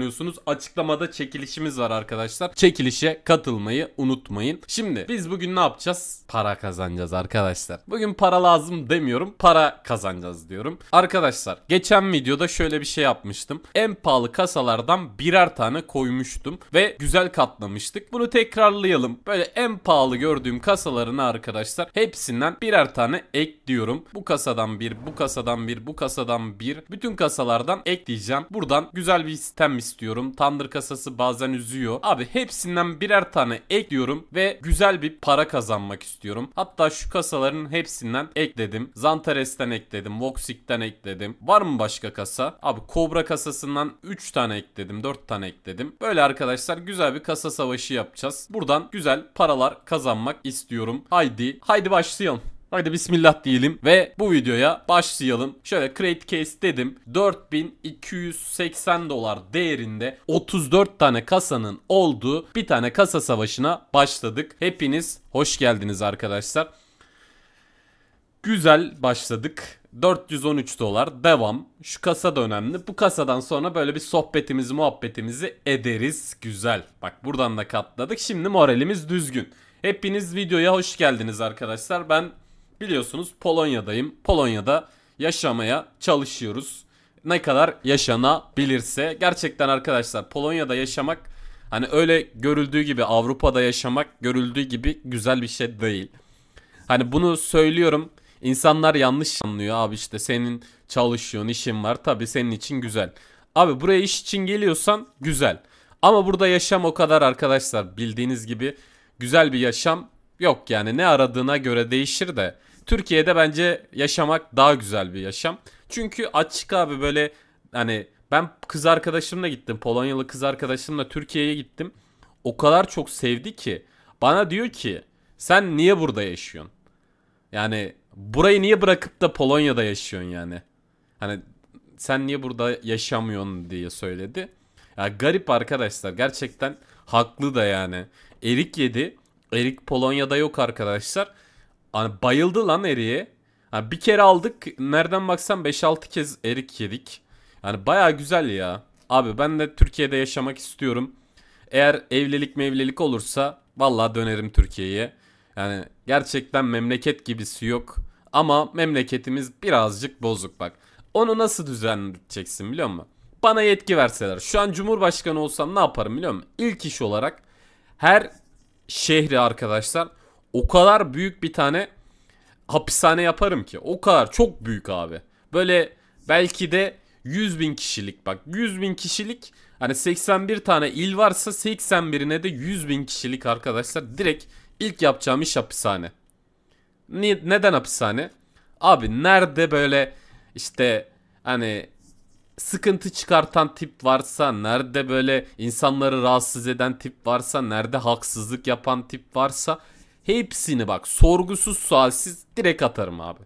kullanıyorsunuz. Açıklamada çekilişimiz var arkadaşlar. Çekilişe katılmayı unutmayın. Şimdi biz bugün ne yapacağız? Para kazanacağız arkadaşlar. Bugün para lazım demiyorum. Para kazanacağız diyorum. Arkadaşlar geçen videoda şöyle bir şey yapmıştım. En pahalı kasalardan birer tane koymuştum ve güzel katlamıştık. Bunu tekrarlayalım. Böyle en pahalı gördüğüm kasalarını arkadaşlar hepsinden birer tane ekliyorum. Bu kasadan bir, bu kasadan bir, bu kasadan bir. Bütün kasalardan ekleyeceğim. Buradan güzel bir sistem bir istiyorum. Thunder kasası bazen üzüyor. Abi hepsinden birer tane ekliyorum ve güzel bir para kazanmak istiyorum. Hatta şu kasaların hepsinden ekledim. Zantares'ten ekledim. Voxic'ten ekledim. Var mı başka kasa? Abi Cobra kasasından 3 tane ekledim. 4 tane ekledim. Böyle arkadaşlar güzel bir kasa savaşı yapacağız. Buradan güzel paralar kazanmak istiyorum. Haydi, haydi başlayalım. Haydi bismillah diyelim ve bu videoya başlayalım. Şöyle create case dedim. 4280 dolar değerinde 34 tane kasanın olduğu bir tane kasa savaşına başladık. Hepiniz hoş geldiniz arkadaşlar. Güzel başladık. 413 dolar devam. Şu kasa da önemli. Bu kasadan sonra böyle bir sohbetimizi muhabbetimizi ederiz. Güzel. Bak buradan da katladık. Şimdi moralimiz düzgün. Hepiniz videoya hoş geldiniz arkadaşlar. Ben Biliyorsunuz Polonya'dayım. Polonya'da yaşamaya çalışıyoruz. Ne kadar yaşanabilirse. Gerçekten arkadaşlar Polonya'da yaşamak hani öyle görüldüğü gibi Avrupa'da yaşamak görüldüğü gibi güzel bir şey değil. Hani bunu söylüyorum. İnsanlar yanlış anlıyor abi işte senin çalışıyorsun işin var tabi senin için güzel. Abi buraya iş için geliyorsan güzel. Ama burada yaşam o kadar arkadaşlar bildiğiniz gibi güzel bir yaşam yok yani ne aradığına göre değişir de. Türkiye'de bence yaşamak daha güzel bir yaşam. Çünkü açık abi böyle hani ben kız arkadaşımla gittim. Polonyalı kız arkadaşımla Türkiye'ye gittim. O kadar çok sevdi ki bana diyor ki sen niye burada yaşıyorsun? Yani burayı niye bırakıp da Polonya'da yaşıyorsun yani? Hani sen niye burada yaşamıyorsun diye söyledi. Ya garip arkadaşlar gerçekten haklı da yani. Erik yedi. Erik Polonya'da yok arkadaşlar. Hani bayıldı lan eriye. Yani bir kere aldık. Nereden baksan 5-6 kez erik yedik. Yani baya güzel ya. Abi ben de Türkiye'de yaşamak istiyorum. Eğer evlilik mevlilik olursa valla dönerim Türkiye'ye. Yani gerçekten memleket gibisi yok. Ama memleketimiz birazcık bozuk bak. Onu nasıl düzenleyeceksin biliyor musun? Bana yetki verseler. Şu an Cumhurbaşkanı olsam ne yaparım biliyor musun? İlk iş olarak her şehri arkadaşlar o kadar büyük bir tane hapishane yaparım ki. O kadar çok büyük abi. Böyle belki de 100 bin kişilik bak 100 bin kişilik hani 81 tane il varsa 81'ine de 100 bin kişilik arkadaşlar direkt ilk yapacağım iş hapishane. Ni neden hapishane? Abi nerede böyle işte hani sıkıntı çıkartan tip varsa, nerede böyle insanları rahatsız eden tip varsa, nerede haksızlık yapan tip varsa Hepsini bak sorgusuz sualsiz direkt atarım abi.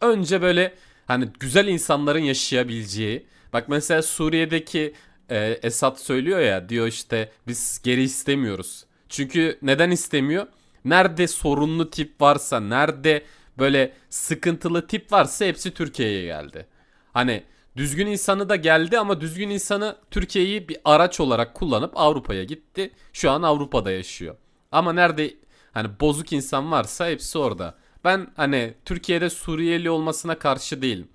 Önce böyle hani güzel insanların yaşayabileceği. Bak mesela Suriye'deki e, Esad söylüyor ya diyor işte biz geri istemiyoruz. Çünkü neden istemiyor? Nerede sorunlu tip varsa, nerede böyle sıkıntılı tip varsa hepsi Türkiye'ye geldi. Hani düzgün insanı da geldi ama düzgün insanı Türkiye'yi bir araç olarak kullanıp Avrupa'ya gitti. Şu an Avrupa'da yaşıyor. Ama nerede Hani bozuk insan varsa hepsi orada. Ben hani Türkiye'de Suriyeli olmasına karşı değilim.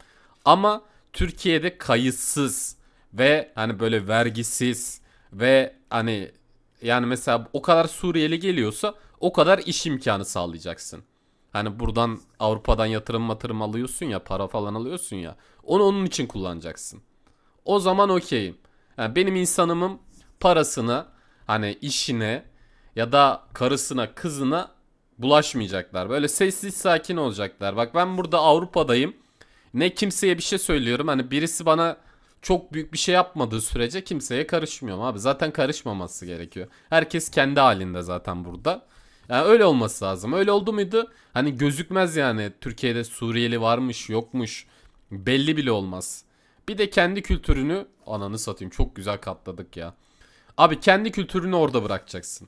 Ama Türkiye'de kayıtsız ve hani böyle vergisiz ve hani yani mesela o kadar Suriyeli geliyorsa o kadar iş imkanı sağlayacaksın. Hani buradan Avrupa'dan yatırım matırım alıyorsun ya para falan alıyorsun ya. Onu onun için kullanacaksın. O zaman okeyim. Yani benim insanımın parasını hani işine ya da karısına kızına bulaşmayacaklar. Böyle sessiz sakin olacaklar. Bak ben burada Avrupa'dayım. Ne kimseye bir şey söylüyorum. Hani birisi bana çok büyük bir şey yapmadığı sürece kimseye karışmıyorum abi. Zaten karışmaması gerekiyor. Herkes kendi halinde zaten burada. Yani öyle olması lazım. Öyle oldu muydu? Hani gözükmez yani Türkiye'de Suriyeli varmış yokmuş. Belli bile olmaz. Bir de kendi kültürünü ananı satayım çok güzel katladık ya. Abi kendi kültürünü orada bırakacaksın.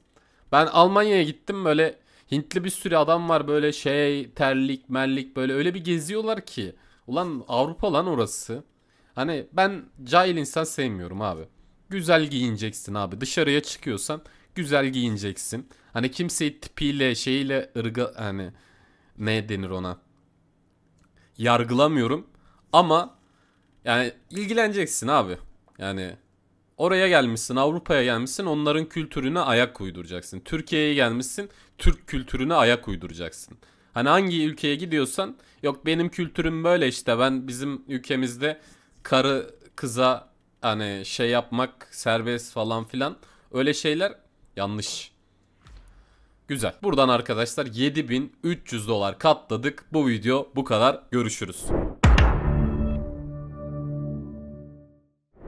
Ben Almanya'ya gittim böyle Hintli bir sürü adam var böyle şey terlik merlik böyle öyle bir geziyorlar ki. Ulan Avrupa lan orası. Hani ben cahil insan sevmiyorum abi. Güzel giyineceksin abi. Dışarıya çıkıyorsan güzel giyineceksin. Hani kimseyi tipiyle şeyle ırga hani ne denir ona? Yargılamıyorum ama yani ilgileneceksin abi. Yani Oraya gelmişsin, Avrupa'ya gelmişsin, onların kültürüne ayak uyduracaksın. Türkiye'ye gelmişsin, Türk kültürüne ayak uyduracaksın. Hani hangi ülkeye gidiyorsan, yok benim kültürüm böyle işte ben bizim ülkemizde karı kıza hani şey yapmak serbest falan filan öyle şeyler yanlış. Güzel. Buradan arkadaşlar 7300 dolar katladık. Bu video bu kadar. Görüşürüz.